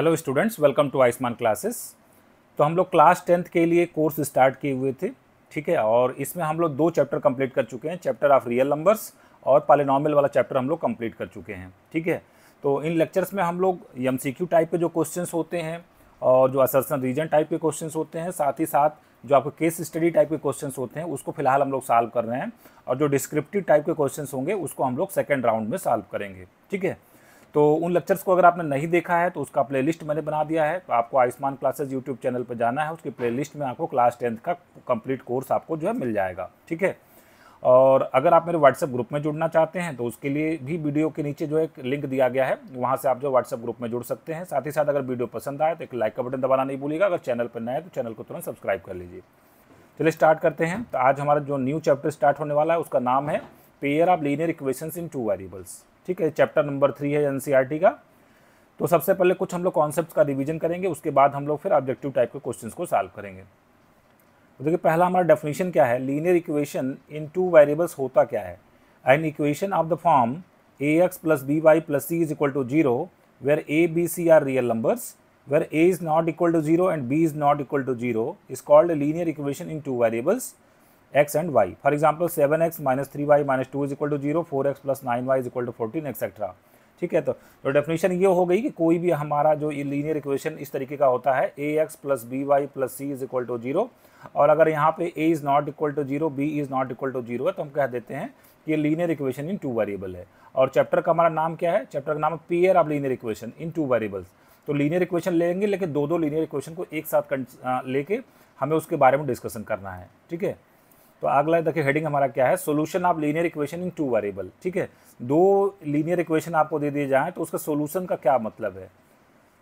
Hello students welcome to Ayushman classes तो हम लोग क्लास टेंथ के लिए कोर्स स्टार्ट किए हुए थे ठीक है और इसमें हम लोग दो चैप्टर कंप्लीट कर चुके हैं चैप्टर ऑफ रियल नंबर्स और पालिनॉमल वाला चैप्टर हम लोग कंप्लीट कर चुके हैं ठीक है तो इन लेक्चर्स में हम लोग एम टाइप के जो क्वेश्चन होते हैं और जो असरसन रीजन टाइप के क्वेश्चन होते हैं साथ ही साथ जो आपके केस स्टडी टाइप के क्वेश्चन होते हैं उसको फिलहाल हम लोग सॉल्व कर रहे हैं और जो डिस्क्रिप्टिव टाइप के क्वेश्चन होंगे उसको हम लोग सेकेंड राउंड में सॉल्व करेंगे ठीक है तो उन लेक्चर्स को अगर आपने नहीं देखा है तो उसका प्लेलिस्ट मैंने बना दिया है तो आपको आयुष्मान क्लासेज यूट्यूब चैनल पर जाना है उसकी प्लेलिस्ट में आपको क्लास टेंथ का कंप्लीट कोर्स आपको जो है मिल जाएगा ठीक है और अगर आप मेरे व्हाट्सएप ग्रुप में जुड़ना चाहते हैं तो उसके लिए भी वीडियो के नीचे जो एक लिंक दिया गया है वहाँ से आप जो व्हाट्सएप ग्रुप में जुड़ सकते हैं साथ ही साथ अगर वीडियो पसंद आए तो एक लाइक का बटन दबाना नहीं भूलिएगा अगर चैनल पर नए तो चैनल को तुरंत सब्सक्राइब कर लीजिए चलिए स्टार्ट करते हैं तो आज हमारा जो न्यू चैप्टर स्टार्ट होने वाला है उसका नाम है pair of linear equations in two variables ठीक है चैप्टर नंबर थ्री है एनसीईआरटी e का तो सबसे पहले कुछ हम लोग कॉन्सेप्ट का रिविजन करेंगे उसके बाद हम लोग फिर ऑब्जेक्टिव टाइप के क्वेश्चन को सॉल्व करेंगे तो देखिए पहला हमारा डेफिनेशन क्या है linear equation in two variables होता क्या है an equation of the form a x plus b y plus c is equal to zero where a B c are real numbers where a is not equal to zero and b is not equal to zero is called linear equation in two variables x and y for example seven x minus three y minus two is equal to zero four x plus nine y is equal to fourteen etcetera ठीक है तो तो definition ये हो गई कि कोई भी हमारा जो लीनियर इक्वेशन इस तरीके का होता है a x plus b y plus c is equal to zero और अगर यहाँ पे a is not equal to zero b is not equal to zero है तो हम कह देते हैं कि linear equation in two variable है और चैप्टर का हमारा नाम क्या है चैप्टर का नाम है pair of linear equation in two variables तो लीनियर इक्वेशन लेंगे लेकिन दो दो लीनियर इक्वेशन को एक साथ लेके हमें उसके बारे में डिस्कशन करना है ठीक है तो अगला देखिए हेडिंग हमारा क्या है solution of linear equation in two variable ठीक है दो लीनियर इक्वेशन आपको दे दिए जाएँ तो उसका सोल्यूशन का क्या मतलब है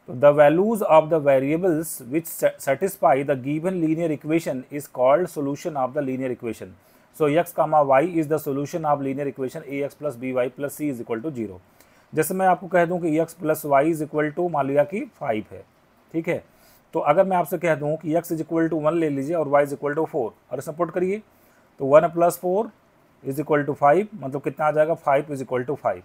तो the values of the variables which satisfy the given linear equation is called solution of the linear equation so x comma y is the solution of linear equation a x plus b y plus c is equal to zero जैसे मैं आपको कह दूं कि x plus y is equal to मान लिया कि five है ठीक है तो अगर मैं आपसे कह दूं कि x is equal to one ले लीजिए और y is equal to four और इसमें पुट करिए तो one plus four is equal to five मतलब कितना आ जाएगा five is equal to five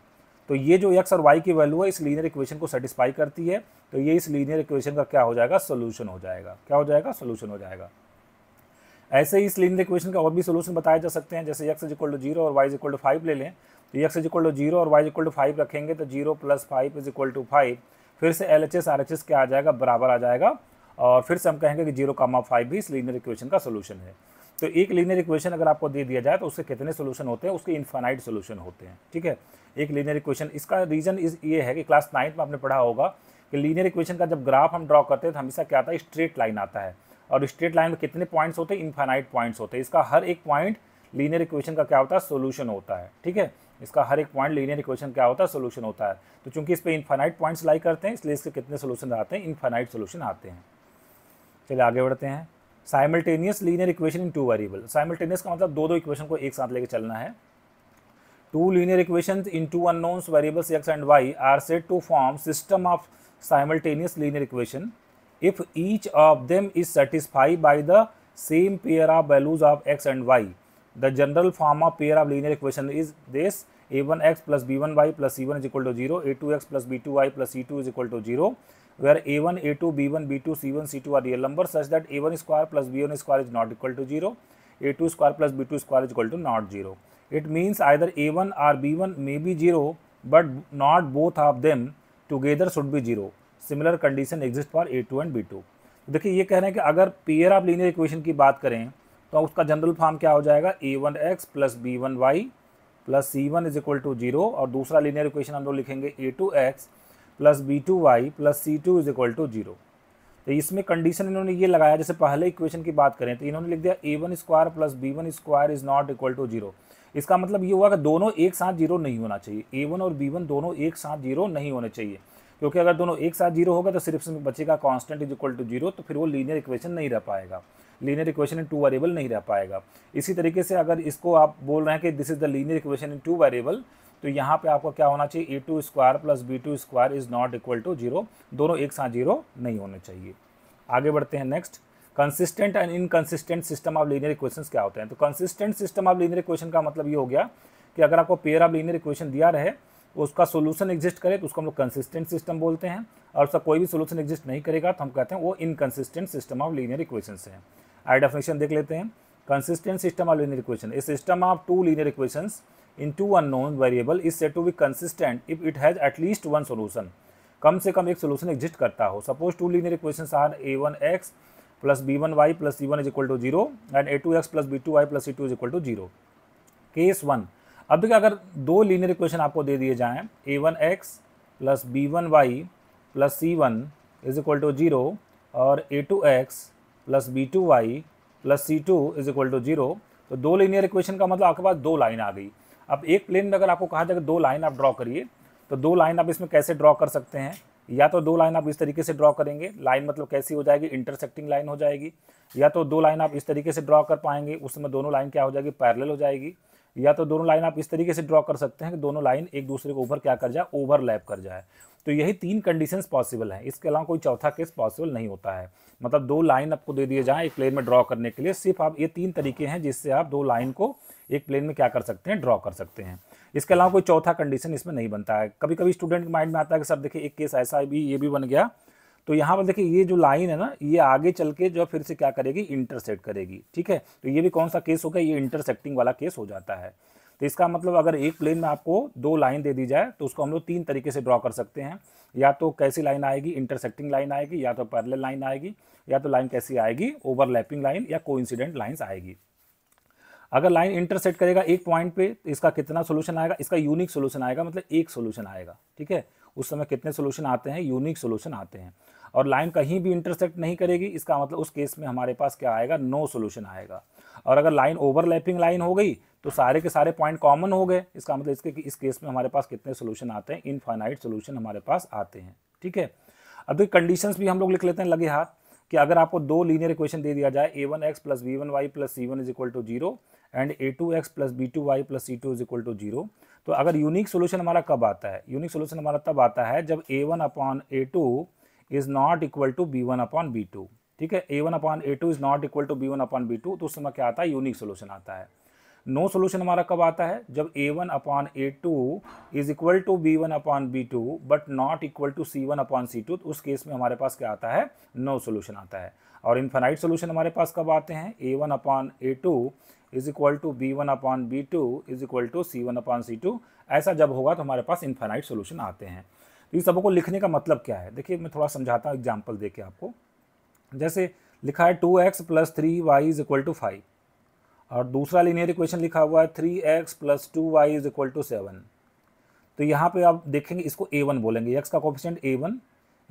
तो ये जो एक्स और वाई की वैल्यू है इस लीनियर इक्वेशन को सेटिस्फाई करती है तो ये इस लीनियर इक्वेशन का क्या हो जाएगा सोल्यूशन हो जाएगा क्या हो जाएगा सोल्यूशन हो जाएगा ऐसे ही इस लीनियर इक्वेशन का और भी सोल्यूशन बताए जा सकते हैं जैसे एक्स इक्वल टू जीरो और वाई इक्वल टू फाइव ले लें तो एक्स इक्वल टू जीरो और वाई इक्वल टू फाइव रखेंगे तो zero plus five is equal to five फिर से L H S R H S क्या आ जाएगा बराबर आ जाएगा और फिर से हम कहेंगे कि जीरो कामा फाइव भी इस लीनियर इक्वेशन का सोल्यूशन है तो एक लीनियर इक्वेशन अगर आपको दे दिया जाए तो उसके कितने सोल्यूशन होते हैं उसके इन्फाइनाइट सोल्यूशन होते हैं ठीक है एक लीनियर इक्वेशन इसका रीज़न इस ये है कि क्लास नाइन्थ में आपने पढ़ा होगा कि लीनियर इक्वेशन का जब ग्राफ हम ड्रॉ करते हैं तो हमेशा क्या आता है स्ट्रेट लाइन आता है और स्ट्रेट लाइन में कितने पॉइंट्स होते हैं इन्फाइनाइट पॉइंट्स होते हैं इसका हर एक पॉइंट लीनियर इक्वेशन का क्या होता है सोल्यूशन होता है ठीक है इसका हर एक पॉइंट लीनियर इक्वेशन क्या होता है सोल्यूशन होता है तो चूंकि इस पर इन्फाइनाइट पॉइंट्स लाई करते हैं इसलिए इसके कितने सोल्यूशन आते हैं इन्फाइनाइट सोल्यूशन आते हैं चलिए आगे बढ़ते हैं simultaneous linear equation in two variable simultaneous का मतलब दो दो इक्वेशन को एक साथ लेकर चलना है two linear equation in two unknowns variables x and y are set to form system of simultaneous linear equation if each of them is satisfy by the same pair of values of x and y the general form of pair of linear equation is this a one x plus b one y plus c one is equal to zero a two x plus b two y plus c two is equal to zero where a1, a2, b1, b2, c1, c2 are real numbers such that a1 square plus b1 square is not equal to 0, a2 square plus b2 square is equal to not 0. It means either a1 or b1 may be 0 but not both of them together should be 0. Similar condition exists for a2 and b2. देखिए ये कह रहे हैं कि अगर pair of linear equation की बात करें तो उसका जनरल फॉर्म क्या हो जाएगा a one x plus b one y plus c one is equal to zero और दूसरा लीनियर इक्वेशन हम लोग लिखेंगे a two x plus b two y plus c two is equal to zero तो इसमें कंडीशन इन्होंने ये लगाया जैसे पहले इक्वेशन की बात करें तो इन्होंने लिख दिया a one square plus b one square is not equal to zero इसका मतलब ये हुआ कि दोनों एक साथ जीरो नहीं होना चाहिए ए वन और बी वन दोनों एक साथ जीरो नहीं होने चाहिए क्योंकि अगर दोनों एक साथ जीरो होगा तो सिर्फ इसमें बचेगा constant is equal to zero तो फिर वो लीनियर इक्वेशन नहीं रह पाएगा linear equation in two variable नहीं रह पाएगा इसी तरीके से अगर इसको आप बोल रहे हैं कि this is the linear equation in two variable तो यहाँ पे आपको क्या होना चाहिए a two square plus b two square is not equal to zero दोनों एक साथ जीरो नहीं होने चाहिए आगे बढ़ते हैं next consistent and inconsistent system of linear equation क्या होते हैं तो consistent system of linear equation का मतलब ये हो गया कि अगर आपको पेयर ऑफ लीनियर इक्वेशन दिया रहे तो उसका सोल्यूशन एग्जिस्ट करे तो उसको हम लोग कंसिस्टेंट सिस्टम बोलते हैं और उसका कोई भी सोल्यूशन एग्जिस्ट नहीं करेगा तो हम कहते हैं वो inconsistent system of linear equation है आई डेफिनेशन देख लेते हैं consistent system of linear equation a system of two linear equations in two unknown variable is set to be consistent if it has at least one solution कम से कम एक solution exist करता हो suppose two linear equation are a one x plus b one y plus c one is equal to zero and a two x plus b two y plus c two is equal to zero case one अब देखिए अगर दो linear equation आपको दे दिए जाए a one x plus b one y plus c one is equal to zero और a two x plus b two y plus c two is equal to zero तो दो लीनियर इक्वेशन का मतलब आपके पास दो लाइन आ गई अब एक प्लेन में अगर आपको कहा जाएगा दो लाइन आप ड्रॉ करिए तो दो लाइन आप इसमें कैसे ड्रॉ कर सकते हैं या तो दो लाइन आप इस तरीके से ड्रॉ करेंगे लाइन मतलब कैसी हो जाएगी इंटरसेक्टिंग लाइन हो जाएगी या तो दो लाइन आप इस तरीके से ड्रॉ कर पाएंगे उसमें दोनों लाइन क्या हो जाएगी पैरेलल हो जाएगी या तो दोनों लाइन आप इस तरीके से ड्रॉ कर सकते हैं कि दोनों लाइन एक दूसरे को ऊपर क्या कर जाए ओवरलैप कर जाए तो यही तीन कंडीशंस पॉसिबल हैं इसके अलावा कोई चौथा केस पॉसिबल नहीं होता है मतलब दो लाइन आपको दे दिए जाए एक प्लेन में ड्रॉ करने के लिए सिर्फ आप ये तीन तरीके हैं जिससे आप दो लाइन को एक प्लेन में क्या कर सकते हैं ड्रॉ कर सकते हैं इसके अलावा कोई चौथा कंडीशन इसमें नहीं बनता है कभी कभी स्टूडेंट के माइंड में आता है कि सर देखिए एक केस ऐसा भी ये भी बन गया तो यहाँ पर देखिए ये जो लाइन है ना ये आगे चल के जो फिर से क्या करेगी इंटरसेक्ट करेगी ठीक है तो ये भी कौन सा केस होगा ये इंटरसेक्टिंग वाला केस हो जाता है तो इसका मतलब अगर एक प्लेन में आपको दो लाइन दे दी जाए तो उसको हम लोग तीन तरीके से ड्रॉ कर सकते हैं या तो कैसी लाइन आएगी इंटरसेक्टिंग लाइन आएगी या तो पैरल लाइन आएगी या तो लाइन कैसी आएगी ओवरलैपिंग लाइन या कोइंसिडेंट लाइंस आएगी अगर लाइन इंटरसेट करेगा एक पॉइंट पे तो इसका कितना सोल्यूशन आएगा इसका यूनिक सोल्यूशन आएगा मतलब एक सोल्यूशन आएगा ठीक है उस समय कितने सोल्यूशन आते हैं यूनिक सोल्यूशन आते हैं और लाइन कहीं भी इंटरसेक्ट नहीं करेगी इसका मतलब उस केस में हमारे पास क्या आएगा नो सोल्यूशन आएगा और अगर लाइन ओवरलैपिंग लाइन हो गई तो सारे के सारे पॉइंट कॉमन हो गए इसका मतलब इसके कि इस केस में हमारे पास कितने सोल्यूशन आते हैं इनफाइनाइट सोल्यूशन हमारे पास आते हैं ठीक है अब देखिए तो कंडीशंस भी हम लोग लिख लेते हैं लगे हाथ कि अगर आपको दो लीनियर इक्वेशन दे दिया जाए a one x plus b one y plus c one is equal to zero and a two x plus b two y plus c two is equal to zero तो अगर unique solution हमारा कब आता है unique solution हमारा तब आता है जब a one upon a two is not equal to b one upon b two ठीक है a one upon a two is not equal to b one upon b two तो उस समय क्या आता है यूनिक सोल्यूशन आता है नो no सोल्यूशन हमारा कब आता है जब a one upon a two is equal to b one upon b two but not equal to c one upon c two तो उस केस में हमारे पास क्या आता है नो no सोल्यूशन आता है और इन्फेनाइट सोल्यूशन हमारे पास कब आते हैं a one upon a two is equal to b one upon b two is equal to c one upon c two ऐसा जब होगा तो हमारे पास इन्फेनाइट सोल्यूशन आते हैं तो सब सबको लिखने का मतलब क्या है देखिए मैं थोड़ा समझाता हूँ एग्जाम्पल दे के आपको जैसे लिखा है two x plus three y is equal to five और दूसरा लीनियर इक्वेशन लिखा हुआ है three x plus two Y is equal to seven तो यहाँ पे आप देखेंगे इसको ए वन बोलेंगे एक्स का कॉफिशेंट ए वन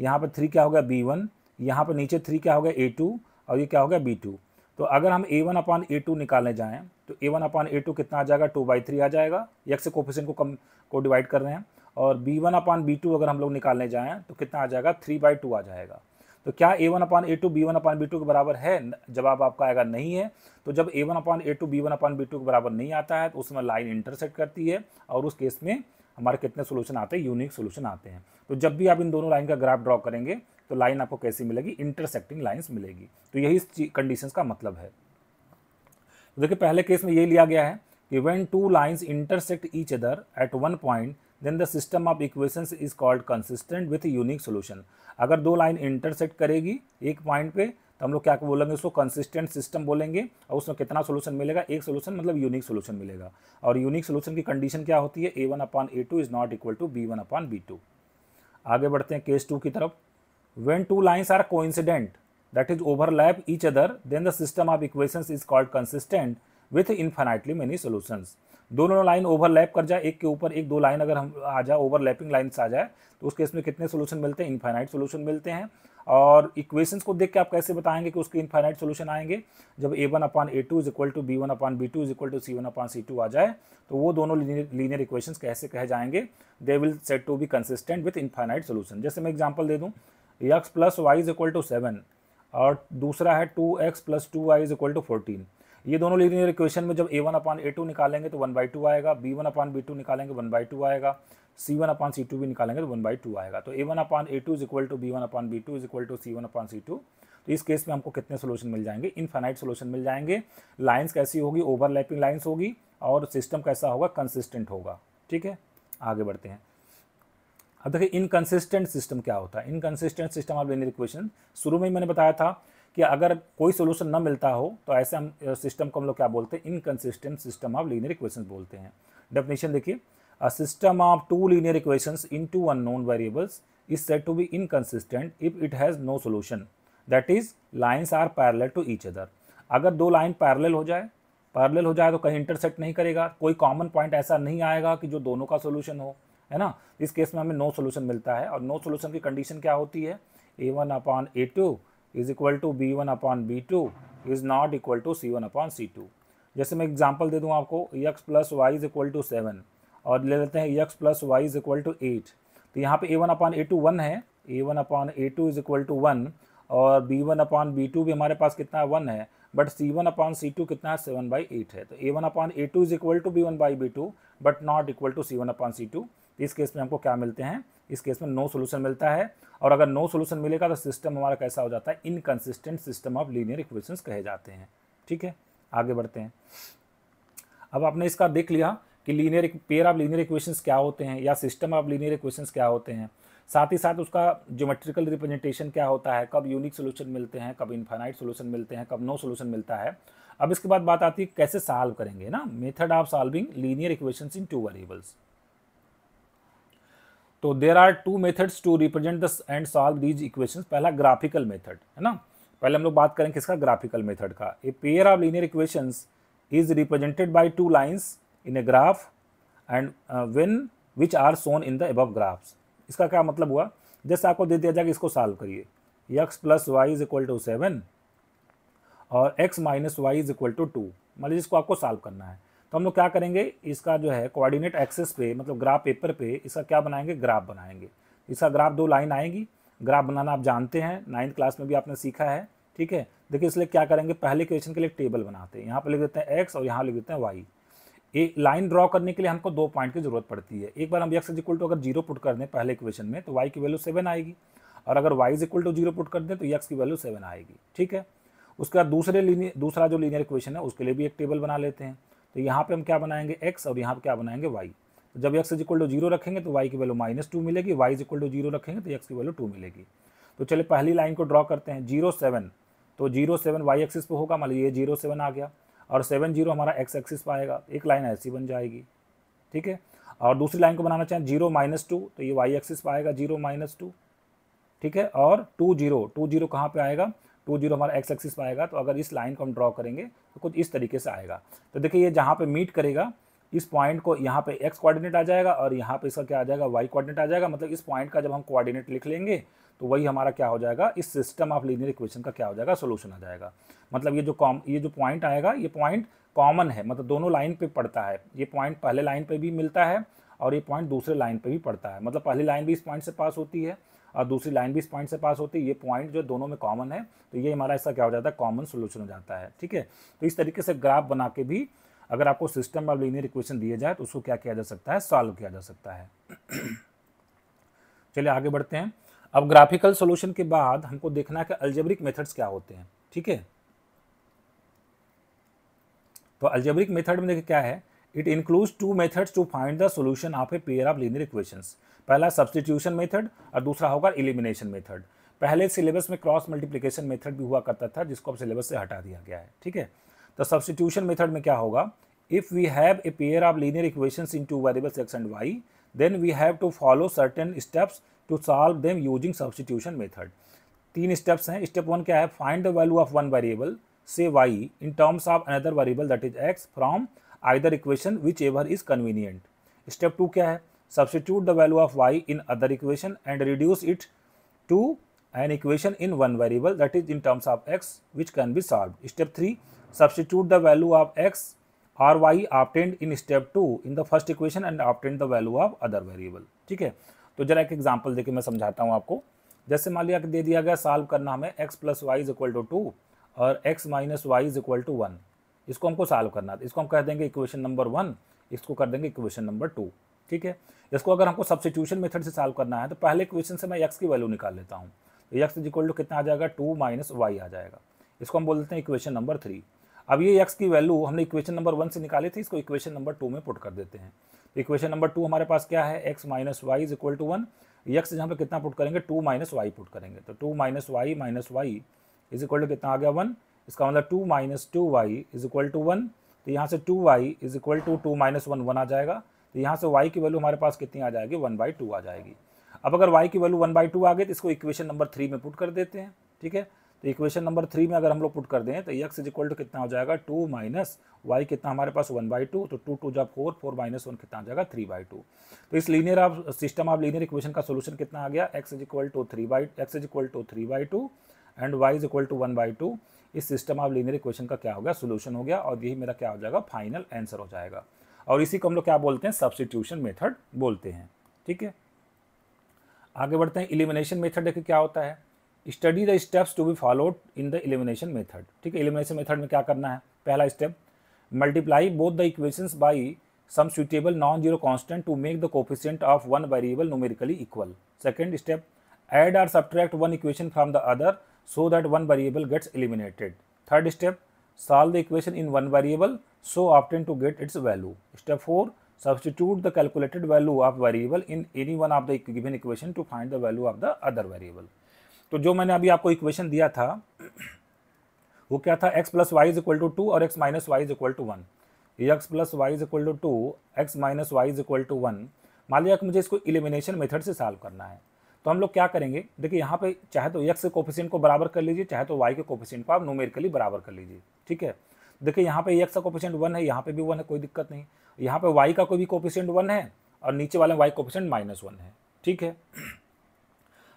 यहाँ पर थ्री क्या हो गया बी वन यहाँ पर नीचे थ्री क्या हो गया ए टू और ये क्या हो गया बी टू तो अगर हम ए वन अपान ए टू निकालने जाएँ तो a one upon a to कितना आ जाएगा टू बाई थ्री आ जाएगा एक्स कोफिशन को कम को डिवाइड कर रहे हैं और b one upon b two अगर हम लोग निकालने जाएँ तो कितना आ जाएगा थ्री बाई टू आ जाएगा तो क्या a one upon a two b one upon b two के बराबर है जवाब आपका आएगा नहीं है तो जब a one upon a two b one upon b two के बराबर नहीं आता है तो उसमें लाइन इंटरसेक्ट करती है और उस केस में हमारे कितने सोल्यूशन आते हैं यूनिक सोल्यूशन आते हैं तो जब भी आप इन दोनों लाइन का ग्राफ ड्रॉ करेंगे तो लाइन आपको कैसी मिलेगी इंटरसेक्टिंग लाइन्स मिलेगी तो यही कंडीशन का मतलब है तो देखिए पहले केस में ये लिया गया है कि when two lines intersect each other at one point then the system of equations is called consistent with unique solution अगर दो लाइन इंटरसेक्ट करेगी एक पॉइंट पे तो हम लोग क्या बोलेंगे उसको कंसिस्टेंट सिस्टम बोलेंगे और उसमें कितना सोल्यूशन मिलेगा एक सोल्यूशन मतलब यूनिक सोल्यूशन मिलेगा और यूनिक सोल्यूशन की कंडीशन क्या होती है a one upon a two is not equal to b one upon b two आगे बढ़ते हैं केस टू की तरफ when two lines are coincident that is overlap each other then the system of equations is called consistent with infinitely many solutions दोनों line overlap कर जाए एक के ऊपर एक दो लाइन अगर हम आ जाए ओवरलैपिंग लाइन्स आ जाए तो उस केस में कितने सोल्यूशन मिलते हैं इनफाइनाइट सोल्यूशन मिलते हैं और इक्वेशंस को देख के आप कैसे बताएंगे कि उसके इनफाइनाइट सोल्यूशन आएंगे जब a one upon a two is equal to b one upon b two is equal to c one upon c two आ जाए तो वो दोनों लीनियर इक्वेशंस कैसे कहे जाएंगे they will said to be consistent with infinite solution जैसे मैं एग्जाम्पल दे दूँ x plus y is equal to seven और दूसरा है two x plus two Y is equal to fourteen ये दोनों लीनियर इक्वेशन में जब a one upon a two निकालेंगे तो वन बाई टू आएगा b one upon b two निकालेंगे वन बाई टू आएगा c one upon c to भी निकालेंगे तो वन बाई टू आएगा तो a one upon a two is equal to b one upon b two is equal to c one upon c two तो इस case में हमको कितने सोल्यूशन मिल जाएंगे इनफाइनाइट सोल्यूशन मिल जाएंगे लाइन्स कैसी होगी ओवरलैपिंग लाइन्स होगी और सिस्टम कैसा होगा कंसिस्टेंट होगा ठीक है आगे बढ़ते हैं अब देखिए इनकन्सिस्टेंट सिस्टम क्या होता है inconsistent system of linear equation शुरू में ही मैंने बताया था कि अगर कोई सोल्यूशन न मिलता हो तो ऐसे हम सिस्टम को हम लोग क्या बोलते हैं inconsistent system of linear equation बोलते हैं डेफिनेशन देखिए a system of two linear equation in two known variables is set to be inconsistent if it has no solution that is lines are parallel to each other अगर दो line parallel हो जाए parallel हो जाए तो कहीं intersect नहीं करेगा कोई कॉमन पॉइंट ऐसा नहीं आएगा कि जो दोनों का सोल्यूशन हो है ना इस केस में हमें नो सोल्यूशन मिलता है और नो सोल्यूशन की कंडीशन क्या होती है a one upon a two is equal to b one upon b two is not equal to c one upon c two जैसे मैं एग्जाम्पल दे दूँ आपको x plus y is equal to seven और ले लेते हैं x plus y is equal to eight तो यहाँ पे a one upon a two one है a one upon a two is equal to one और b one upon b two भी हमारे पास कितना वन है but c one upon c two कितना है सेवन बाई एट है तो a one upon a two is equal to b one by b two but not equal to c one upon c two इस case में हमको क्या मिलते हैं इस केस में नो सोल्यूशन मिलता है और अगर नो सोल्यूशन मिलेगा तो सिस्टम हमारा कैसा हो जाता है inconsistent system of linear equation कहे जाते हैं ठीक है आगे बढ़ते हैं अब आपने इसका देख लिया कि linear pair of linear equation क्या होते हैं या सिस्टम ऑफ लीनियर इक्वेशन क्या होते हैं साथ ही साथ उसका ज्योमेट्रिकल रिप्रेजेंटेशन क्या होता है कब यूनिक सोल्यूशन मिलते हैं कब इन्फाइनाइट सोल्यूशन मिलते हैं कब नो सोल्यूशन मिलता है अब इसके बाद बात आती है कैसे सॉल्व करेंगे ना method of solving linear equations in two variables तो there are two methods to represent the and solve these equations पहला ग्राफिकल मेथड है ना पहले हम लोग बात करें किसका ग्राफिकल मेथड का a pair of linear equations is represented by two lines in a graph and when which are shown in the above graphs इसका क्या मतलब हुआ जैसे आपको दे दिया जाएगा इसको सॉल्व करिए x plus y is equal to seven और x minus y is equal to two मान लीजिए इसको आपको सॉल्व करना है तो हम लोग क्या करेंगे इसका जो है कोऑर्डिनेट एक्सेस पे मतलब ग्राफ पेपर पे इसका क्या बनाएंगे ग्राफ बनाएंगे इसका ग्राफ दो लाइन आएंगी ग्राफ बनाना आप जानते हैं नाइन्थ क्लास में भी आपने सीखा है ठीक है देखिए इसलिए क्या करेंगे पहले क्वेश्चन के लिए टेबल बनाते हैं यहाँ पर लिख देते हैं एक्स और यहाँ लिख देते हैं वाई एक लाइन ड्रॉ करने के लिए हमको दो पॉइंट की जरूरत पड़ती है एक बार हम एक्स इक्वल टू अगर जीरो पुट कर दें पहले इक्वेशन में तो वाई की वैल्यू सेवन आएगी और अगर y is equal to zero put कर दें तो एक्स की वैल्यू सेवन आएगी ठीक है उसके बाद दूसरे लीनियर दूसरा जो लीनियर इक्वेशन है उसके लिए भी एक टेबल बना लेते हैं तो यहाँ पे हम क्या बनाएंगे एक्स और यहाँ पे क्या बनाएंगे वाई तो जब x इक्वल टू जीरो रखेंगे तो वाई की वैल्यू माइनस टू मिलेगी वाई इक्वल टू जीरो रखेंगे तो एक्स की वैल्यू टू मिलेगी तो चलिए पहली लाइन को ड्रॉ करते हैं जीरो सेवन तो जीरो सेवन वाई एक्सिस पर होगा मान लीजिए जीरो सेवन आ गया और सेवन जीरो हमारा एक्स एक्सिस पर आएगा एक लाइन ऐसी बन जाएगी ठीक है और दूसरी लाइन को बनाना चाहें जीरो माइनस टू तो ये वाई एक्सिस पर आएगा जीरो माइनस टू ठीक है और टू जीरो टू जीरो कहाँ पर आएगा टू जीरो हमारा एक्स एक्सिस में आएगा तो अगर इस लाइन को हम ड्रॉ करेंगे तो कुछ इस तरीके से आएगा तो देखिए ये जहाँ पे मीट करेगा इस पॉइंट को यहाँ पे एक्स कोऑर्डिनेट आ जाएगा और यहाँ पे इसका क्या आ जाएगा वाई कोऑर्डिनेट आ जाएगा मतलब इस पॉइंट का जब हम कोऑर्डिनेट लिख लेंगे तो वही हमारा क्या हो जाएगा इस सिस्टम ऑफ लीनियर इक्वेशन का क्या हो जाएगा सोल्यूशन आ जाएगा मतलब ये जो कॉम ये जो पॉइंट आएगा ये पॉइंट कॉमन है मतलब दोनों लाइन पर पड़ता है ये पॉइंट पहले लाइन पर भी मिलता है और ये पॉइंट दूसरे लाइन पर भी पड़ता है मतलब पहली लाइन भी इस पॉइंट से पास होती है और दूसरी लाइन भी इस पॉइंट से पास होती है ये पॉइंट जो दोनों में कॉमन है तो ये हमारा ऐसा क्या हो जाता है कॉमन सोल्यूशन हो जाता है ठीक है तो इस तरीके से ग्राफ बना के भी अगर आपको सिस्टम ऑफ लीनियर इक्वेशन दिए जाए तो उसको क्या किया जा सकता है सॉल्व किया जा सकता है चलिए आगे बढ़ते हैं अब ग्राफिकल सोल्यूशन के बाद हमको देखना है कि अल्जेब्रिक मेथड्स क्या होते हैं ठीक है तो अल्जेब्रिक मेथड में देखिए क्या है it includes two methods to find the solution of a pair of linear equations पहला सब्सटीट्यूशन मेथड और दूसरा होगा इलिमिनेशन मेथड पहले सिलेबस में क्रॉस मल्टीप्लिकेशन मेथड भी हुआ करता था जिसको अब सिलेबस से हटा दिया गया है ठीक है तो सब्सटीट्यूशन मेथड में क्या होगा if we have a pair of linear equations in two variables x and y then we have to follow certain steps to solve them using substitution method तीन स्टेप्स हैं स्टेप वन क्या है find the value of one variable say y in terms of another variable that is x from either equation whichever is convenient step two क्या है substitute the value of Y in other equation and reduce it to an equation in one variable that is in terms of x which can be solve step three substitute the value of x or y obtained in step two in the first equation and obtained the value of other variable ठीक है तो जरा एक example देखिए मैं समझाता हूँ आपको जैसे मान लिया कि दे दिया गया सॉल्व करना हमें x plus y is equal to two और x minus y is equal to one इसको हमको सॉल्व करना था तो इसको हम कह देंगे इक्वेशन नंबर वन इसको कर देंगे इक्वेशन नंबर टू ठीक है इसको अगर हमको सब्सिट्यूशन मेथड से सॉल्व करना है तो पहले इक्वेशन से मैं एक्स की वैल्यू निकाल लेता हूँ तो एक्स इज इक्वल टू कितना आ जाएगा टू माइनस वाई आ जाएगा इसको हम बोल देते हैं इक्वेशन नंबर थ्री अब ये एक्स की वैल्यू हमने इक्वेशन नंबर वन से निकाली थी इसको इक्वेशन नंबर टू में पुट कर देते हैं तो इक्वेशन नंबर टू हमारे पास क्या है x minus y is equal to one x यहाँ पे कितना पुट करेंगे टू माइनस वाई पुट करेंगे तो two minus y minus y is equal to कितना आ गया वन इसका मतलब two minus two Y is equal to one तो यहाँ से two Y is equal to two minus one one आ जाएगा तो यहाँ से y की वैल्यू हमारे पास कितनी आ जाएगी वन बाई टू आ जाएगी अब अगर y की वैल्यू वन बाई टू आ गई तो इसको इक्वेशन नंबर थ्री में पुट कर देते हैं ठीक है तो इक्वेशन नंबर थ्री में अगर हम लोग पुट कर दें तो यक्स इज इक्वल टू कितना हो जाएगा टू माइनस वाई कितना हमारे पास वन बाई टू तो टू टू जब फोर फोर माइनस वन कितना आ जाएगा थ्री बाई टू तो इस लीनियर आप सिस्टम ऑफ लीनियर इक्वेशन का सोल्यूशन कितना आ गया x is equal to three by x is equal to three by two and y is equal to one by two इस सिस्टम ऑफ लीनियर इक्वेशन का क्या हो गया सोल्यूशन हो गया और यही मेरा क्या हो जाएगा फाइनल आंसर हो जाएगा और इसी को हम लोग क्या बोलते हैं सब्सिट्यूशन मेथड बोलते हैं ठीक है आगे बढ़ते हैं इलिमिनेशन मेथड देखिए क्या होता है study the steps to be followed in the elimination method ठीक है इलिमिनेशन मेथड में क्या करना है पहला step multiply both the equations by some suitable non zero constant to make the coefficient of one variable numerically equal second step add or subtract one equation from the other so that one variable gets eliminated. Third step, solve the equation in one variable so often to get its value. Step 4, substitute the calculated value of variable in any one of the given equation to find the value of the other variable. तो जो मैंने अभी आपको equation दिया था वो क्या था x plus y is equal to two और x minus y is equal to one ये x plus y is equal to two x minus y is equal to one मान लिया कि मुझे इसको इलिमिनेशन मेथड से सॉल्व करना है तो हम लोग क्या करेंगे देखिए यहाँ पे चाहे तो यक्स के को बराबर कर लीजिए चाहे तो वाई के कोफिशियंट को आप नोमेरिकली बराबर कर लीजिए ठीक है देखिए यहाँ पे यक्स का कोफिशियंट वन है यहाँ पे भी वन है कोई दिक्कत नहीं यहाँ पे वाई का कोई भी कोफिशियंट वन है और नीचे वाले वाई कोफिशियंट माइनस वन है ठीक है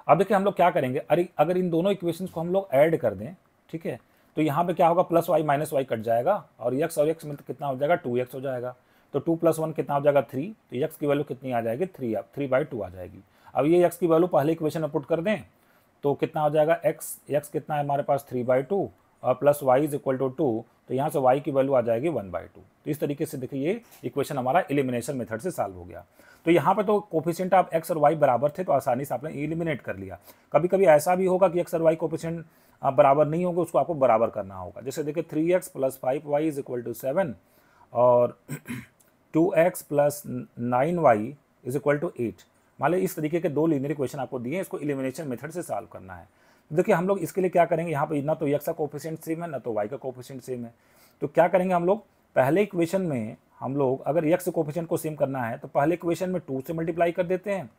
अब देखिए हम लोग क्या करेंगे अरे अगर इन दोनों इक्वेशन को हम लोग ऐड कर दें ठीक है तो यहाँ पे क्या होगा plus y minus y cut जाएगा और यक्स और यक्स मिलकर कितना हो जाएगा टू एक्स हो जाएगा तो टू प्लस वन कितना हो जाएगा थ्री तो यक्स की वैल्यू कितनी आ जाएगी थ्री आप थ्री बाई टू आ जाएगी अब ये एक्स की वैल्यू पहले इक्वेशन में पुट कर दें तो कितना हो जाएगा एक्स एक्स कितना है हमारे पास थ्री बाई टू और plus y is equal to two तो यहाँ से वाई की वैल्यू आ जाएगी वन बाई टू तो इस तरीके से देखिए ये इक्वेशन हमारा एलिमिनेशन मेथड से सॉल्व हो गया तो यहाँ पर तो कोफिशेंट आप एक्स और वाई बराबर थे तो आसानी से आपने एलिमिनेट कर लिया कभी कभी ऐसा भी होगा कि एक्स और वाई कोफिशेंट बराबर नहीं होंगे उसको आपको बराबर करना होगा जैसे देखिए three x plus five y is equal to seven और two x plus nine y is equal to eight मान लो इस तरीके के दो लीनियर इक्वेशन आपको दिए इसको इलिमिनेशन मेथड से सॉल्व करना है तो देखिए हम लोग इसके लिए क्या करेंगे यहाँ पर ना तो यक्स का कोफिशियंट सेम है ना तो वाई का कोफिशियंट सेम है तो क्या करेंगे हम लोग पहले इक्वेशन में हम लोग अगर यक्स कोफिशियंट को सेम करना है तो पहले इक्वेशन में टू से मल्टीप्लाई कर देते हैं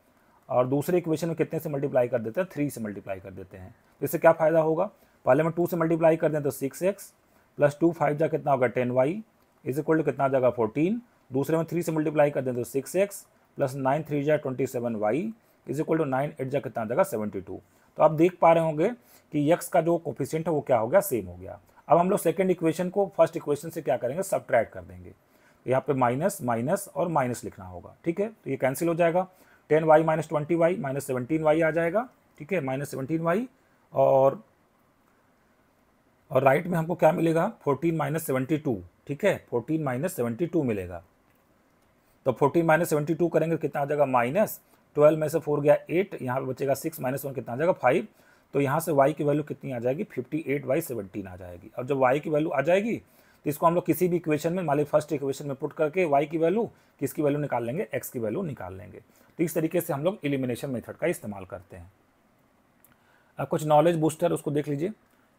और दूसरे इक्वेशन में कितने से मल्टीप्लाई कर देते हैं थ्री से मल्टीप्लाई कर देते हैं तो इससे क्या फ़ायदा होगा पहले में टू से मल्टीप्लाई कर दें तो six x plus two five जा कितना होगा ten y is equal to कितना जाएगा फोर्टीन दूसरे में थ्री से मल्टीप्लाई कर दें तो six x plus nine three जै twenty seven y is equal to nine eight जै कितना आ जाएगा सेवेंटी टू तो आप देख पा रहे होंगे कि यक्स का जो कोफिशियंट है वो क्या हो गया सेम हो गया अब हम लोग सेकेंड इक्वेशन को फर्स्ट इक्वेशन से क्या करेंगे सब्ट्रैक्ट कर देंगे तो यहाँ पे माइनस माइनस और माइनस लिखना होगा ठीक है तो ये कैंसिल हो जाएगा ten y minus twenty y minus seventeen y आ जाएगा ठीक है माइनस सेवनटीन वाई और और राइट में हमको क्या मिलेगा फोर्टीन माइनस सेवेंटी टू ठीक है फोर्टीन माइनस सेवेंटी टू मिलेगा तो फोर्टीन माइनस सेवेंटी टू करेंगे कितना आ जाएगा माइनस ट्वेल्व में से फोर गया एट यहाँ पे बचेगा सिक्स माइनस वन कितना आ जाएगा फाइव तो यहाँ से वाई की वैल्यू कितनी आ जाएगी फिफ्टी एट बाई सेवनटीन आ जाएगी और जब वाई की वैल्यू आ जाएगी तो इसको हम लोग किसी भी इक्वेशन में मान ली फर्स्ट इक्वेशन में पुट करके वाई की वैल्यू किसकी वैल्यू निकाल लेंगे एक्स की वैल्यू निकाल लेंगे तो इस तरीके से हम लोग इलिमिनेशन मेथड का इस्तेमाल करते हैं कुछ नॉलेज बूस्टर उसको देख लीजिए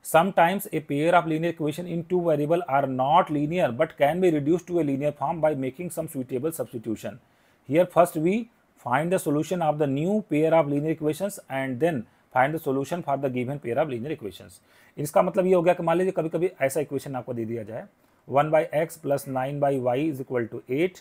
Sometimes a pair of linear equations in two variables are not linear but can be reduced to a linear form by making some suitable substitution. Here first we find the solution of the new pair of linear equations and then find the solution for the given pair of linear equations इसका मतलब ये हो गया कि मान लीजिए कभी कभी ऐसा इक्वेशन आपको दे दिया जाए one by x plus nine by y is equal to eight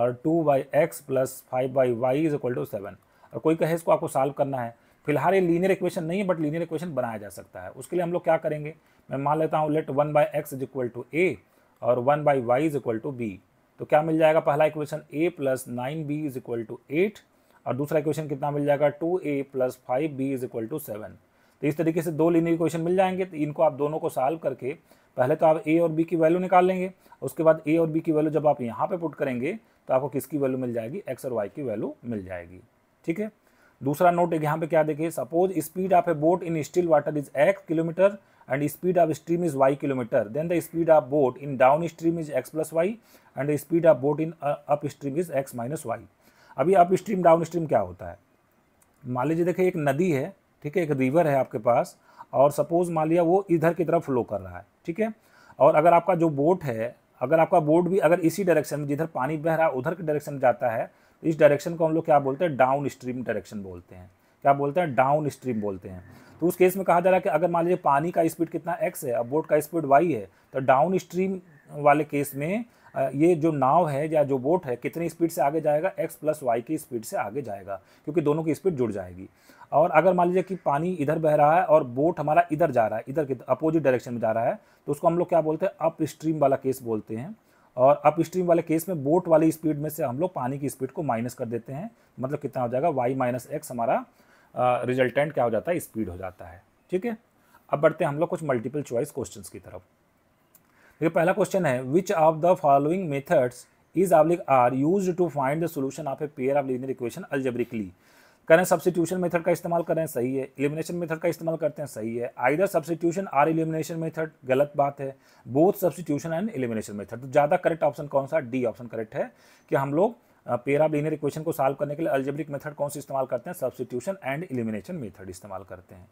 और two by x plus five by y is equal to seven और कोई कहे इसको आपको सॉल्व करना है फिलहाल ये लीनियर इक्वेशन नहीं है बट लीनियर इक्वेशन बनाया जा सकता है उसके लिए हम लोग क्या करेंगे मैं मान लेता हूँ let one by x is equal to a और one by y is equal to b तो क्या मिल जाएगा पहला equation a plus nine b is equal to eight और दूसरा इक्वेशन कितना मिल जाएगा two a plus five b is equal to seven तो इस तरीके से दो लीनियर इक्वेशन मिल जाएंगे तो इनको आप दोनों को सॉल्व करके पहले तो आप ए और बी की वैल्यू निकाल लेंगे उसके बाद ए और बी की वैल्यू जब आप यहाँ पर पुट करेंगे तो आपको किसकी वैल्यू मिल जाएगी एक्स और वाई की वैल्यू मिल जाएगी ठीक है दूसरा नोट यहाँ पे क्या देखिए suppose speed of a boat in still water is x kilometre and speed of stream is y kilometre then the speed of boat in downstream is x plus y and the speed of boat in uh, is x minus y अभी upstream downstream क्या होता है मान लीजिए देखिए एक नदी है ठीक है एक रिवर है आपके पास और सपोज मान लिया वो इधर की तरफ फ्लो कर रहा है ठीक है और अगर आपका जो बोट है अगर आपका बोट भी अगर इसी डायरेक्शन में जिधर पानी बह रहा है उधर के डायरेक्शन जाता है इस डायरेक्शन को हम लोग क्या बोलते हैं डाउन स्ट्रीम डायरेक्शन बोलते हैं क्या बोलते हैं डाउन स्ट्रीम बोलते हैं तो उस केस में कहा जा रहा है कि अगर मान लीजिए पानी का स्पीड कितना एक्स है और बोट का स्पीड वाई है तो डाउन स्ट्रीम वाले केस में ये जो नाव है या जो बोट है कितनी स्पीड से आगे जाएगा एक्स प्लस वाई की स्पीड से आगे जाएगा क्योंकि दोनों की स्पीड जुड़ जाएगी और अगर मान लीजिए कि पानी इधर बह रहा है और बोट हमारा इधर जा रहा है इधर के अपोजिट डायरेक्शन में जा रहा है तो उसको हम लोग क्या बोलते हैं अप स्ट्रीम वाला केस बोलते हैं और अप स्ट्रीम वाले केस में बोट वाली स्पीड में से हम लोग पानी की स्पीड को माइनस कर देते हैं मतलब कितना हो जाएगा वाई माइनस एक्स हमारा रिजल्टेंट क्या हो जाता है स्पीड हो जाता है ठीक है अब बढ़ते हैं हम लोग कुछ मल्टीपल चॉइस क्वेश्चन की तरफ देखिए पहला क्वेश्चन है which of the following methods is आवलिक are use to find the solution of a pair of linear equation algebraically करें सब्सिट्यूशन मेथड का इस्तेमाल करें सही है इलिमिनेशन मेथड का इस्तेमाल करते हैं सही है either substitution or elimination method गलत बात है both substitution and elimination method तो ज़्यादा करेक्ट ऑप्शन कौन सा डी ऑप्शन करेक्ट है कि हम लोग पेरा लीनियर इक्वेशन को सॉल्व करने के लिए अल्जेब्रिक मेथड कौन सा इस्तेमाल करते हैं सब्सिट्यूशन एंड इलिमिनेशन मेथड इस्तेमाल करते हैं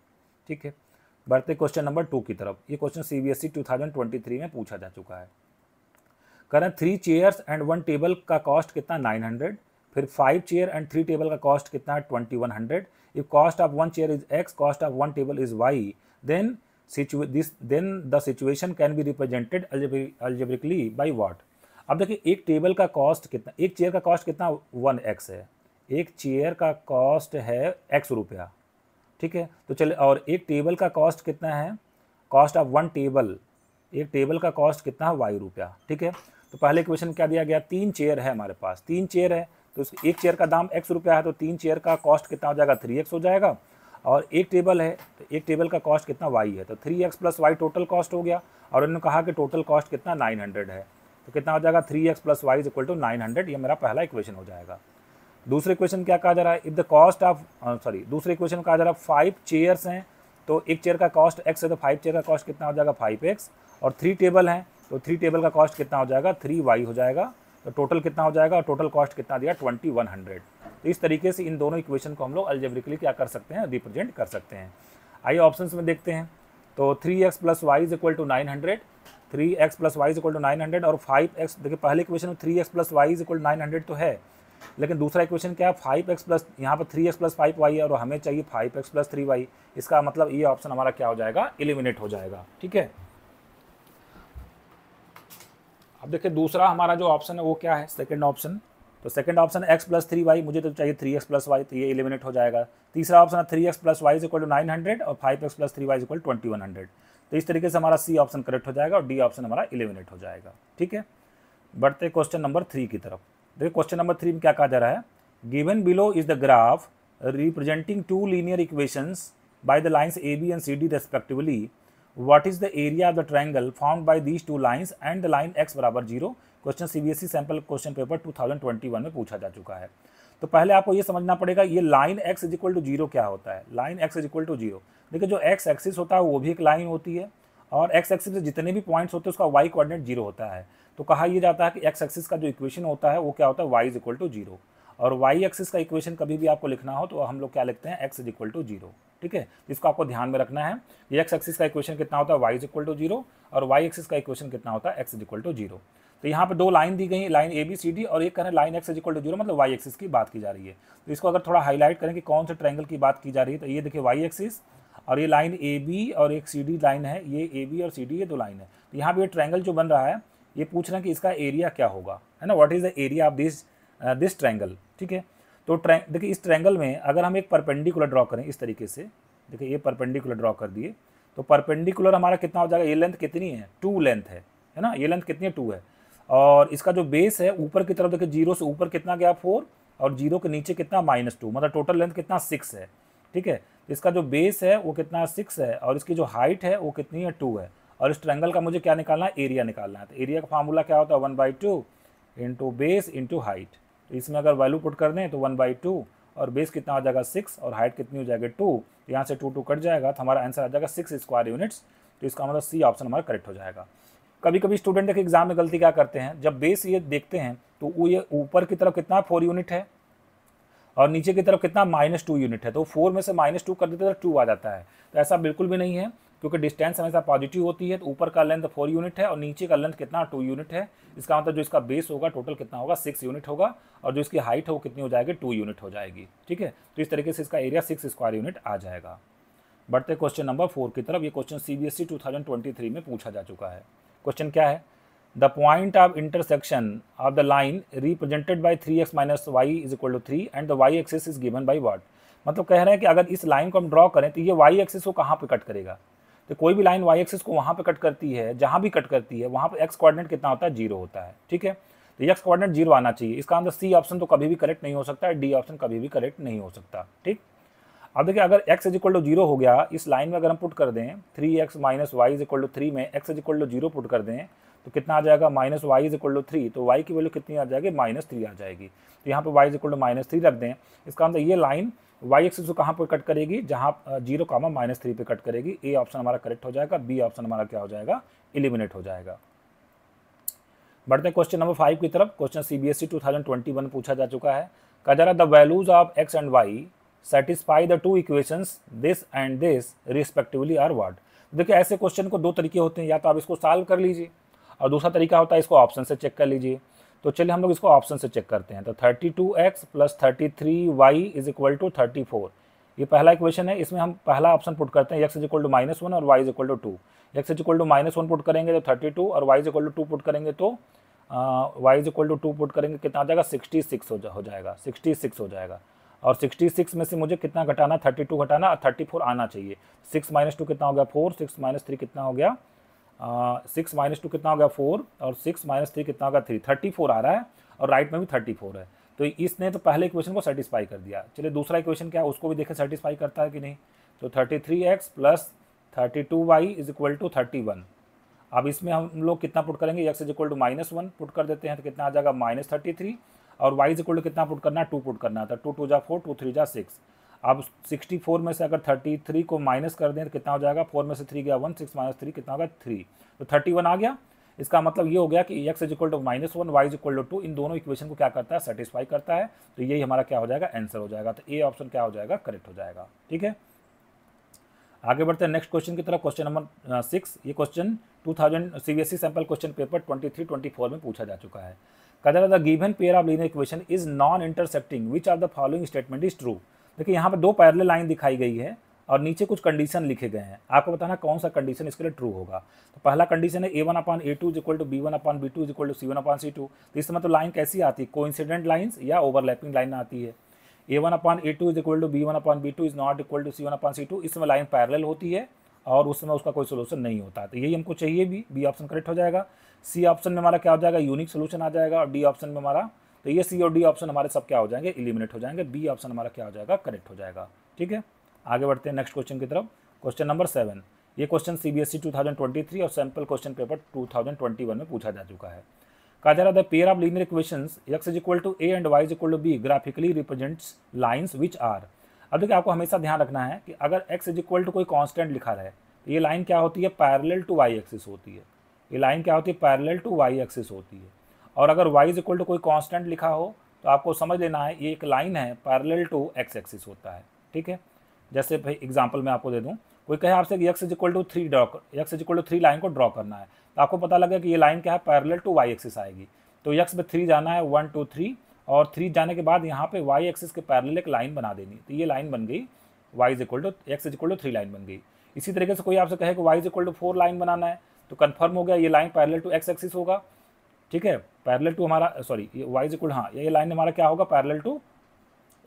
ठीक है बढ़ते क्वेश्चन नंबर टू की तरफ ये क्वेश्चन सी बी एस में पूछा जा चुका है करें three chairs and one table का कॉस्ट कितना नाइन हंड्रेड फिर five chair and three table का कॉस्ट कितना है twenty one hundred if cost of one chair is x cost of one table is y then this then the situation can be represented algebraically by what अब देखिए एक table का cost कितना एक chair का cost कितना one x है एक चेयर का कॉस्ट है एक्स रुपया ठीक है तो चले और एक टेबल का कॉस्ट कितना है कॉस्ट ऑफ वन टेबल एक टेबल का कॉस्ट कितना है वाई रुपया ठीक है तो पहले क्वेश्चन क्या दिया गया तीन चेयर है हमारे पास तीन चेयर है तो इस एक चेयर का दाम एक्स रुपया है तो तीन चेयर का कॉस्ट कितना हो जाएगा थ्री एक्स हो जाएगा और एक टेबल है तो एक टेबल का कॉस्ट कितना वाई है तो three x plus y total cost हो गया और उन्होंने कहा कि टोटल कॉस्ट कितना नाइन हंड्रेड है तो कितना हो जाएगा three x plus y is equal to nine hundred ये मेरा पहला इक्वेशन हो जाएगा दूसरे क्वेश्चन क्या कहा जा रहा है if the cost of sorry दूसरे क्वेश्चन कहा जा रहा है फाइव चेयर्स हैं तो एक चेयर का कॉस्ट एक्स है तो फाइव चेयर का कॉस्ट कितना हो जाएगा फाइव एक्स और थ्री टेबल हैं तो थ्री टेबल का कॉस्ट कितना हो जाएगा थ्री वाई हो जाएगा तो टोटल कितना हो जाएगा और टोटल कॉस्ट कितना दिया ट्वेंटी वन हंड्रेड तो इस तरीके से इन दोनों इक्वेशन को हम लोग अल्जेब्रिकली क्या कर सकते हैं रिप्रेजेंट कर सकते हैं आइए ऑप्शन में देखते हैं तो three x plus y is equal to nine hundred three x plus y is equal to nine hundred और फाइव एक्स देखिए पहले इक्वेशन में three x plus y is equal to nine hundred तो है लेकिन दूसरा इक्वेशन क्या है फाइव एक्स प्लस यहाँ पर three x plus five y है और हमें चाहिए five x plus three y इसका मतलब ये ऑप्शन हमारा क्या हो जाएगा इलिमिनेट हो जाएगा ठीक है अब देखिए दूसरा हमारा जो ऑप्शन है वो क्या है सेकेंड ऑप्शन तो second option x plus three y मुझे तो चाहिए थ्री एक्स प्लस वाई तो ये इलिमिनेट हो जाएगा तीसरा ऑप्शन है three x plus y is equal to nine hundred और five x plus three y is equal twenty one hundred तो इस तरीके से हमारा सी ऑप्शन करेक्ट हो जाएगा और डी ऑप्शन हमारा इलिमिनेट हो जाएगा ठीक है बढ़ते क्वेश्चन नंबर थ्री की तरफ देखिए क्वेश्चन नंबर थ्री में क्या कहा जा रहा है given below is the graph representing two linear equations by the lines A B and C D respectively what is the area of the triangle found by these two lines and the line बराबर zero question CBSE sample question paper 2021 में पूछा जा चुका है तो पहले आपको यह समझना पड़ेगा ये line x is equal to zero क्या होता है line x is equal to zero देखिए जो एक्स एक्सिस होता है वो भी एक लाइन होती है और एक्स एक्सिस जितने भी पॉइंट्स होते हैं उसका वाई कोऑर्डिनेट जीरो होता है तो कहा यह जाता है कि एक्स एक्सिस का जो इक्वेशन होता है वो क्या होता है y is equal to zero और वाई एक्सिस का इक्वेशन कभी भी आपको लिखना हो तो हम लोग क्या लिखते हैं x is equal to zero ठीक है इसको आपको ध्यान में रखना है ये एक्स एक्सिस का इक्वेशन कितना होता है y is equal to zero और वाई एक्सिस का इक्वेशन कितना होता है x is equal to zero तो यहाँ पर दो लाइन दी गई line A B C D और एक कह line x is equal to zero मतलब वाई एक्सिस की बात की जा रही है तो इसको अगर थोड़ा हाईलाइट करें कि कौन से ट्रैंगल की बात की जा रही है तो ये देखिए वाई एक्सिस और ये लाइन ए बी और एक सी डी लाइन है ये ए बी और सी डी ये दो लाइन है तो यहाँ पर ये ट्रैंगल जो बन रहा है ये पूछ रहे हैं कि इसका एरिया क्या होगा है ना what is the area of this this triangle ठीक है तो ट्रै देखिए इस ट्रैंगल में अगर हम एक परपेंडिकुलर ड्रॉ करें इस तरीके से देखिए ये परपेंडिकुलर ड्रॉ कर दिए तो परपेंडिकुलर हमारा कितना हो जाएगा ये लेंथ कितनी है टू लेंथ है है ना ये लेंथ कितनी है टू है और इसका जो बेस है ऊपर की तरफ देखिए जीरो से ऊपर कितना गया फोर और जीरो के नीचे कितना माइनस टू मतलब टोटल लेंथ कितना सिक्स है ठीक है तो इसका जो बेस है वो कितना सिक्स है और इसकी जो हाइट है वो कितनी है टू है और इस ट्रैंगल का मुझे क्या निकालना है एरिया निकालना है तो एरिया का फार्मूला क्या होता है one by two into base into height तो इसमें अगर वैल्यू पुट कर दें तो वन बाई टू और बेस कितना हो जाएगा सिक्स और हाइट कितनी हो जाएगी टू तो यहाँ से टू टू कट जाएगा तो हमारा आंसर आ जाएगा सिक्स स्क्वायर यूनिट्स तो इसका मतलब सी ऑप्शन हमारा करेक्ट हो जाएगा कभी कभी स्टूडेंट एक एग्जाम में गलती क्या करते हैं जब बेस ये देखते हैं तो वो ये ऊपर की तरफ कितना फोर यूनिट है और नीचे की तरफ कितना माइनस टू यूनिट है तो फोर में से माइनस टू कर देते तो टू आ जाता है तो ऐसा बिल्कुल भी नहीं है क्योंकि डिस्टेंस हमेशा पॉजिटिव होती है तो ऊपर का लेंथ फोर यूनिट है और नीचे का लेंथ कितना टू यूनिट है इसका मतलब जो इसका बेस होगा टोटल कितना होगा सिक्स यूनिट होगा और जो इसकी हाइट है वो कितनी हो जाएगी टू यूनिट हो जाएगी ठीक है तो इस तरीके से इसका एरिया सिक्स स्क्वायर यूनिट आ जाएगा बढ़ते क्वेश्चन नंबर फोर की तरफ ये question C B S E two thousand twenty three में पूछा जा चुका है क्वेश्चन क्या है the point of intersection of the line represented by three x minus y is equal to three and the y axis is given by what मतलब कह रहे हैं कि अगर इस लाइन को हम ड्रॉ करें तो ये वाई एक्सेस को कहाँ पे कट करेगा तो कोई भी लाइन वाई एक्सिस को वहाँ पे कट करती है जहाँ भी कट करती है वहाँ पर एक्स कोऑर्डिनेट कितना होता है जीरो होता है ठीक है तो एक्स कोऑर्डिनेट जीरो आना चाहिए इसका आंसर सी ऑप्शन तो कभी भी करेक्ट नहीं हो सकता डी ऑप्शन कभी भी करेक्ट नहीं हो सकता ठीक अब देखिए अगर x is equal to zero हो गया इस लाइन में अगर हम पुट कर दें three x minus y is equal to three में x is equal to zero put कर दें तो कितना आ जाएगा minus y is equal to three तो वाई की वैल्यू कितनी आ जाएगी माइनस थ्री आ जाएगी तो यहाँ पे y is equal to minus three रख दें इसका अंदर ये लाइन वाई एक्सिस कहाँ पर कट करेगी जहाँ जीरो कामा माइनस थ्री पर कट करेगी ए ऑप्शन हमारा करेक्ट हो जाएगा बी ऑप्शन हमारा क्या हो जाएगा एलिमिनेट हो जाएगा बढ़ते हैं क्वेश्चन नंबर फाइव की तरफ question C B S E two thousand twenty one पूछा जा चुका है कहा जा रहा है the values of x and y satisfy the two equations this and this respectively are word देखिए ऐसे क्वेश्चन को दो तरीके होते हैं या तो आप इसको सॉल्व कर लीजिए और दूसरा तरीका होता है इसको ऑप्शन से चेक कर लीजिए तो चलिए हम लोग इसको ऑप्शन से चेक करते हैं तो thirty two x plus thirty three y is equal to thirty four ये पहला इक्वेशन है इसमें हम पहला ऑप्शन पुट करते हैं x is equal to minus one और y is equal to two x is equal to minus one put करेंगे तो थर्टी टू और y is equal to two put करेंगे तो y is equal to two put करेंगे कितना आ जाएगा सिक्सटी सिक्स हो, जा, हो जाएगा सिक्सटी सिक्स हो जाएगा और सिक्सटी सिक्स में से मुझे कितना घटाना थर्टी टू घटाना और थर्टी फोर आना चाहिए सिक्स माइनस टू कितना हो गया फोर सिक्स माइनस थ्री कितना हो गया सिक्स माइनस टू कितना हो गया फोर और सिक्स माइनस थ्री कितना होगा थ्री थर्टी फोर आ रहा है और राइट में भी थर्टी फोर है तो इसने तो पहले इक्वेशन को सेटिस्फाई कर दिया चलिए दूसरा इक्वेशन क्या है उसको भी देखें सेटिस्फाई करता है कि नहीं तो thirty three x plus thirty two Y is equal to thirty one अब इसमें हम लोग कितना पुट करेंगे x is equal to minus one put कर देते हैं तो कितना आ जाएगा माइनस थर्टी थ्री और वाई इज इक्वल टू कितना पुट करना है टू पुट करना था टू टू जा फोर टू थ्री जा सिक्स अब 64 में से अगर 33 को माइनस कर दें तो कितना हो जाएगा 4 में से 3 गया 1 6 माइनस थ्री कितना होगा 3 तो 31 आ गया इसका मतलब ये हो गया कि x is equal to minus one y is equal to two इन दोनों इक्वेशन को क्या करता है सेटिस्फाई करता है तो यही हमारा क्या हो जाएगा आंसर हो जाएगा तो ए ऑप्शन क्या हो जाएगा करेक्ट हो जाएगा ठीक है आगे बढ़ते हैं नेक्स्ट क्वेश्चन की तरफ क्वेश्चन नंबर सिक्स ये question 2000 CBSE sample question paper 23 24 में पूछा जा चुका है कदर the given pair of linear equation is non intercepting which are the following statement is true देखिए यहाँ पर दो पैरल लाइन दिखाई गई है और नीचे कुछ कंडीशन लिखे गए हैं आपको बताना कौन सा कंडीशन इसके लिए ट्रू होगा तो पहला कंडीशन है a one upon a two equal to b one upon b two is equal to c one upon c two तो इस समय तो लाइन कैसी आती है कोइंसिडेंट लाइन्स या ओवरलैपिंग लाइन आती है a one upon a two is equal to b one upon b two is not equal to c one upon c two इस समय लाइन पैरल होती है और उस समय उसका कोई सोल्यूशन नहीं होता तो यही हमको चाहिए भी बी ऑप्शन करेक्ट हो जाएगा सी ऑप्शन में हमारा क्या हो जाएगा यूनिक सोल्यूशन आ जाएगा और डी ऑप्शन में हमारा तो ये सी और डी ऑप्शन हमारे सब क्या हो जाएंगे इलिमिनेट हो जाएंगे बी ऑप्शन हमारा क्या हो जाएगा करेक्ट हो जाएगा ठीक है आगे बढ़ते हैं नेक्स्ट क्वेश्चन की तरफ क्वेश्चन नंबर सेवन ये question C B S two thousand twenty three और sample question paper two thousand twenty one में पूछा जा चुका है कहा जा रहा है pair of linear equation x is equal to a and y is equal to b graphically represents lines which are अब देखिए आपको हमेशा ध्यान रखना है कि अगर एक्स इज इक्वल टू कोई कॉन्स्टेंट लिखा रहे तो ये लाइन क्या होती है पैरेलल टू वाई एक्सिस होती है ये लाइन क्या होती है पैरेलल टू वाई एक्सिस होती है और अगर वाई इज इक्वल टू कोई कांस्टेंट लिखा हो तो आपको समझ लेना है ये एक लाइन है पैरेलल टू एक्स एक्सिस होता है ठीक है जैसे भाई एग्जाम्पल मैं आपको दे दूँ कोई कहे आपसे x is equal to three draw x is equal to three line को ड्रॉ करना है तो आपको पता लगे कि ये लाइन क्या है पैरेलल टू वाई एक्सिस आएगी तो यक्स में थ्री जाना है वन टू थ्री और थ्री जाने के बाद यहाँ पे वाई एक्सिस के पैरेलल एक लाइन बना देनी तो ये लाइन बन गई y is equal to x is equal to three line बन गई इसी तरीके से कोई आपसे कहे कि y is equal to four line बनाना है तो कन्फर्म हो गया ये line parallel to x axis होगा ठीक है पैरल टू हमारा सॉरी वाई इज इक्वल हाँ ये लाइन हमारा क्या होगा parallel to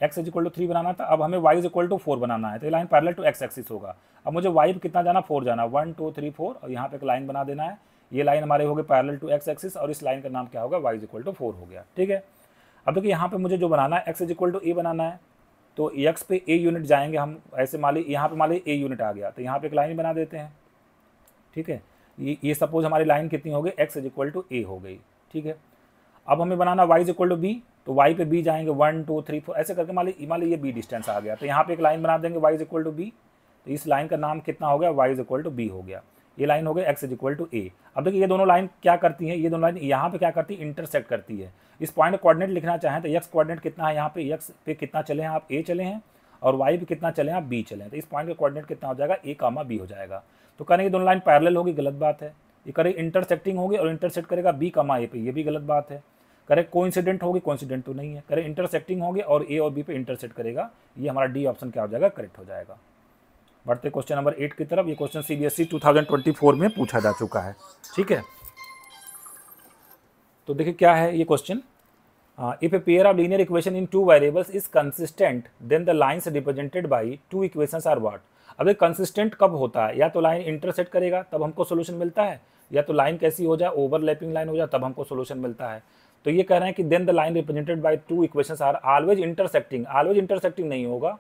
x is equal to three बनाना था अब हमें y is equal to four बनाना है तो ये line parallel to x axis होगा अब मुझे वाई कितना जाना फोर जाना वन टू थ्री फोर और यहाँ पे एक लाइन बना देना है ये लाइन हमारे हो गए पैरल टू एक्स एक्सिस और इस लाइन का नाम क्या होगा y is equal to four हो गया ठीक है अब देखिए यहाँ पे मुझे जो बनाना है x is equal to a बनाना है तो एक्स पे ए यूनिट जाएंगे हम ऐसे मान ली यहाँ पे मान ए यूनिट आ गया तो यहाँ पे एक लाइन बना देते हैं ठीक है ये ये सपोज हमारी लाइन कितनी हो गई x is equal to a हो गई ठीक है अब हमें बनाना वाई इक्वल टू बी तो वाई पे बी जाएंगे वन टू थ्री फोर ऐसे करके मान ली मान ये बी डिस्टेंस आ गया तो यहाँ पे एक लाइन बना देंगे y is equal to b तो इस लाइन का नाम कितना हो गया y is equal to b हो गया ये लाइन हो गया x is equal to a अब देखिए ये दोनों लाइन क्या करती हैं ये दोनों लाइन यहाँ पे क्या करती है इंटरसेक्ट करती है इस पॉइंट कोऑर्डिनेट लिखना चाहें तो एक्स कोऑर्डिनेट कितना है यहाँ पे एक्स पे कितना चले हैं आप ए चले हैं और वाई पे कितना चले हैं आप बी चले हैं तो इस पॉइंट का कोऑर्डिनेट कितना हो जाएगा ए कामा बी हो जाएगा तो ये दोनों लाइन पैरेलल होगी गलत बात है ये करे इंटरसेक्टिंग होगी और इंटरसेक्ट करेगा बी कमा ए पे ये भी गलत बात है करेक्ट कोइंसिडेंट होगी कोइंसिडेंट तो नहीं है करे इंटरसेक्टिंग होगी और ए और बी पे इंटरसेक्ट करेगा ये हमारा डी ऑप्शन क्या हो जाएगा करेक्ट हो जाएगा बढ़ते क्वेश्चन नंबर एट की तरफ ये क्वेश्चन सी बी में पूछा जा चुका है ठीक है तो देखिए क्या है ये question if a pair of linear equation in two variables is consistent then the lines represented by two equation are what अब ये कंसिस्टेंट कब होता है या तो लाइन इंटरसेट करेगा तब हमको सोल्यूशन मिलता है या तो लाइन कैसी हो जाए ओवरलैपिंग लाइन हो जाए तब हमको सोल्यूशन मिलता है तो ये कह रहे हैं कि then the line represented by two equation are always intersecting always intersecting नहीं होगा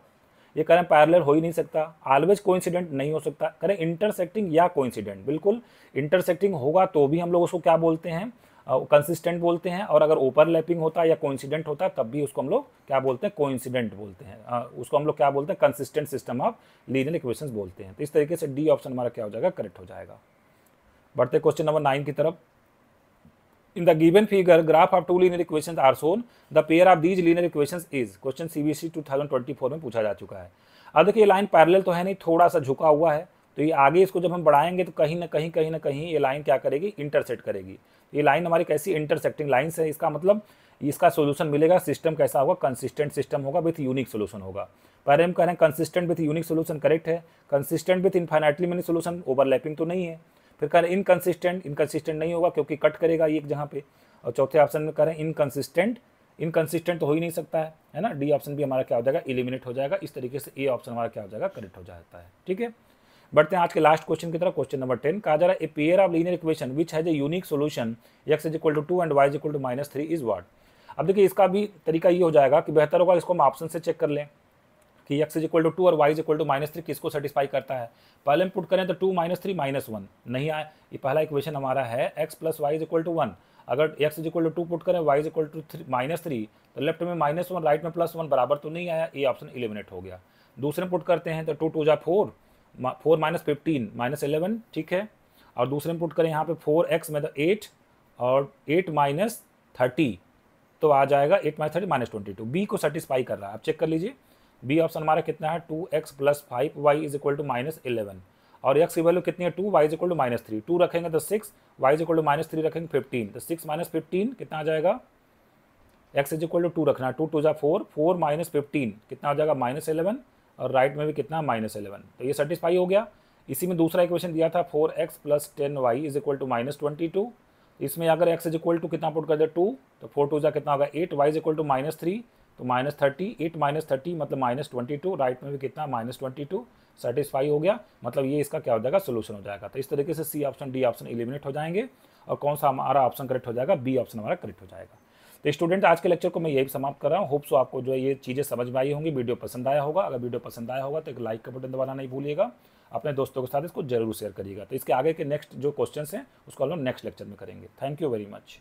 ये कह रहे हैं पैरलर हो ही नहीं सकता ऑलवेज कोइंसिडेंट नहीं हो सकता करें इंटरसेक्टिंग या कोइंसिडेंट बिल्कुल इंटरसेक्टिंग होगा तो भी हम लोग उसको क्या बोलते हैं कंसिस्टेंट बोलते हैं और अगर ओवरलैपिंग होता है या कोइंसिडेंट होता है तब भी उसको हम लोग क्या बोलते हैं कोइंसिडेंट बोलते हैं उसको हम लोग क्या बोलते हैं consistent system of linear equation बोलते हैं तो इस तरीके से डी ऑप्शन हमारा क्या हो जाएगा करेक्ट हो जाएगा बढ़ते क्वेश्चन नंबर नाइन की तरफ of two linear equation are shown the pair of these linear equation is question C B C two thousand twenty four में पूछा जा चुका है अब देखिए ये लाइन पैरेलल तो है नहीं थोड़ा सा झुका हुआ है तो ये आगे इसको जब हम बढ़ाएंगे तो कहीं ना कहीं कहीं ना कहीं ये लाइन क्या करेगी इंटरसेट करेगी ये लाइन हमारी कैसी इंटरसेक्टिंग लाइन है इसका मतलब इसका सोल्यूशन मिलेगा सिस्टम कैसा होगा कंसिस्टेंट सिस्टम होगा विथ यूनिक सोल्यूशन होगा पहले हम कह रहे हैं consistent with unique solution correct है consistent with infinitely many solution overlapping तो नहीं है फिर कह रहे हैं इनकन्सिस्टेंट इनकन्सिस्टेंट नहीं होगा क्योंकि कट करेगा एक जहाँ पे और चौथे ऑप्शन में कह रहे हैं इनकन्सिस्टेंट इनकन्सिस्टेंट तो हो ही नहीं सकता है है ना डी ऑप्शन भी हमारा क्या हो जाएगा इलिमिनेट हो जाएगा इस तरीके से ए ऑप्शन हमारा क्या हो जाएगा करेक्ट हो जाता है ठीक है बढ़ते हैं आज के लास्ट क्वेश्चन की तरफ क्वेश्चन नंबर टेन कहा जा रहा है a pair of linear equation which has a unique solution x is equal to two and y is equal to minus three is what अब देखिए इसका भी तरीका ये हो जाएगा कि बेहतर होगा इसको हम ऑप्शन से चेक कर लें कि x is equal to two और y is equal to minus three किसको सेटिस्फाई करता है पहले हम पुट करें तो two minus three minus one नहीं आए ये पहला इक्वेशन हमारा है x plus y is equal to one अगर x is equal to two put करें y is equal to three minus three तो लेफ्ट में माइनस वन राइट में प्लस वन बराबर तो नहीं आया ये ऑप्शन इलिमिनेट हो गया दूसरे में पुट करते हैं तो टू टू जा four four minus fifteen minus eleven ठीक है और दूसरे में पुट करें यहाँ पे फोर एक्स मतलब एट और एट माइनस थर्टी तो आ जाएगा eight minus thirty minus twenty two B को सेटिस्फाई कर रहा है आप चेक कर लीजिए बी ऑप्शन हमारा कितना है two x plus five y is equal to minus eleven और एक्स की वैल्यू कितनी है two Y is equal to minus three two रखेंगे तो six y is equal to minus three रखेंगे फिफ्टीन तो सिक्स माइनस फिफ्टीन कितना आ जाएगा x is equal to two रखना टू टू जा फोर फोर माइनस फिफ्टीन कितना आ जाएगा माइनस इलेवन और राइट में भी कितना माइनस इलेवन तो ये सेटिस्फाई हो गया इसी में दूसरा इक्वेशन दिया था four x plus ten y is equal to minus twenty two इसमें अगर एक्स इज इक्वल टू कितना पुट कर दे टू तो फोर टू जा कितना होगा eight y is equal to minus three तो minus thirty eight minus thirty मतलब माइनस ट्वेंटी टू राइट में भी कितना माइनस ट्वेंटी टू सेटिस्फाई हो गया मतलब ये इसका क्या हो जाएगा सोल्यूशन हो जाएगा तो इस तरीके से C option D option eliminate हो जाएंगे और कौन सा हमारा ऑप्शन करेक्ट हो जाएगा बी ऑप्शन हमारा करेक्ट हो जाएगा तो स्टूडेंट आज के लेक्चर को मैं यही समाप्त कर रहा हूँ होप्स आपको जो है ये चीज़ें समझ में आई होंगी वीडियो पसंद आया होगा अगर वीडियो पसंद आया होगा तो एक लाइक का बटन दबाना नहीं भूलिएगा अपने दोस्तों के साथ इसको जरूर शेयर करिएगा तो इसके आगे के नेक्स्ट जो क्वेश्चन हैं उसको हम लोग नेक्स्ट लेक्चर में करेंगे थैंक यू वेरी मच